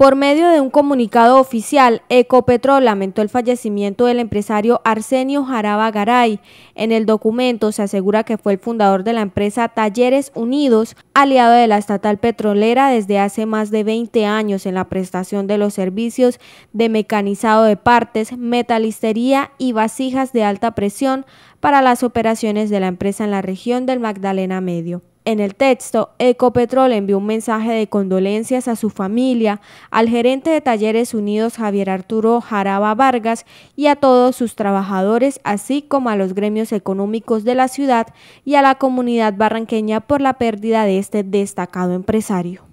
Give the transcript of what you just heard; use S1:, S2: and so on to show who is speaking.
S1: Por medio de un comunicado oficial, Ecopetrol lamentó el fallecimiento del empresario Arsenio Jaraba Garay. En el documento se asegura que fue el fundador de la empresa Talleres Unidos, aliado de la estatal petrolera desde hace más de 20 años en la prestación de los servicios de mecanizado de partes, metalistería y vasijas de alta presión para las operaciones de la empresa en la región del Magdalena Medio. En el texto, Ecopetrol envió un mensaje de condolencias a su familia, al gerente de Talleres Unidos Javier Arturo Jaraba Vargas y a todos sus trabajadores, así como a los gremios económicos de la ciudad y a la comunidad barranqueña por la pérdida de este destacado empresario.